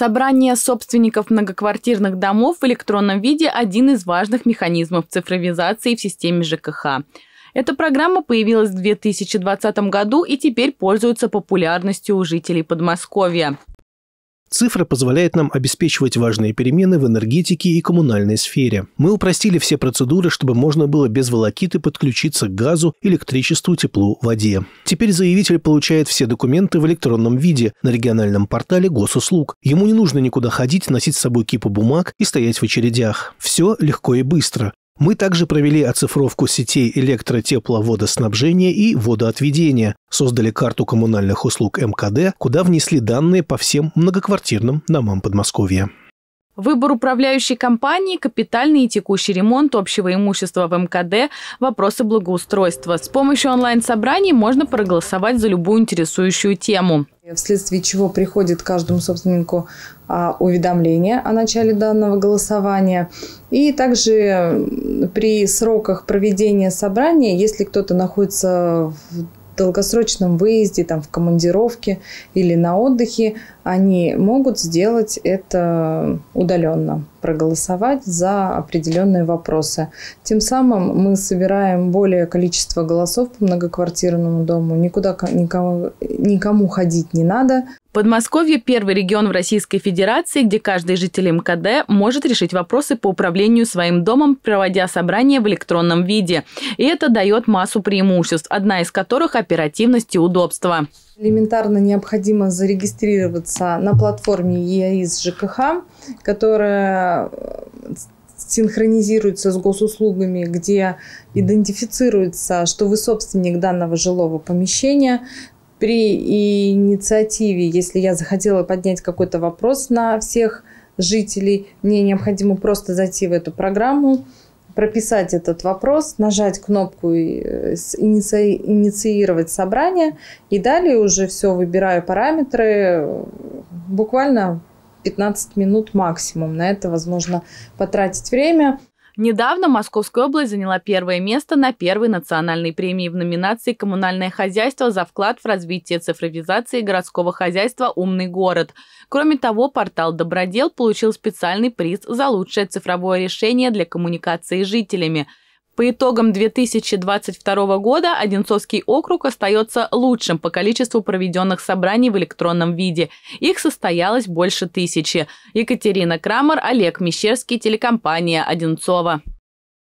Собрание собственников многоквартирных домов в электронном виде – один из важных механизмов цифровизации в системе ЖКХ. Эта программа появилась в 2020 году и теперь пользуется популярностью у жителей Подмосковья. Цифра позволяет нам обеспечивать важные перемены в энергетике и коммунальной сфере. Мы упростили все процедуры, чтобы можно было без волокиты подключиться к газу, электричеству, теплу, воде. Теперь заявитель получает все документы в электронном виде на региональном портале госуслуг. Ему не нужно никуда ходить, носить с собой кипу бумаг и стоять в очередях. Все легко и быстро. Мы также провели оцифровку сетей электро-, тепло-, и водоотведения, создали карту коммунальных услуг МКД, куда внесли данные по всем многоквартирным домам Подмосковья. Выбор управляющей компании, капитальный и текущий ремонт общего имущества в МКД, вопросы благоустройства. С помощью онлайн-собраний можно проголосовать за любую интересующую тему. Вследствие чего приходит каждому собственнику а, уведомление о начале данного голосования. И также при сроках проведения собрания, если кто-то находится в долгосрочном выезде, там, в командировке или на отдыхе, они могут сделать это удаленно, проголосовать за определенные вопросы. Тем самым мы собираем более количество голосов по многоквартирному дому, никуда никому, никому ходить не надо, Подмосковье – первый регион в Российской Федерации, где каждый житель МКД может решить вопросы по управлению своим домом, проводя собрания в электронном виде. И это дает массу преимуществ, одна из которых – оперативность и удобство. Элементарно необходимо зарегистрироваться на платформе ЕАИС ЖКХ, которая э, синхронизируется с госуслугами, где идентифицируется, что вы собственник данного жилого помещения, при инициативе, если я захотела поднять какой-то вопрос на всех жителей, мне необходимо просто зайти в эту программу, прописать этот вопрос, нажать кнопку э, «Инициировать собрание» и далее уже все выбираю параметры, буквально 15 минут максимум. На это возможно потратить время. Недавно Московская область заняла первое место на первой национальной премии в номинации «Коммунальное хозяйство» за вклад в развитие цифровизации городского хозяйства «Умный город». Кроме того, портал «Добродел» получил специальный приз за лучшее цифровое решение для коммуникации с жителями – по итогам 2022 года Одинцовский округ остается лучшим по количеству проведенных собраний в электронном виде. Их состоялось больше тысячи. Екатерина Крамер, Олег Мещерский, телекомпания «Одинцова».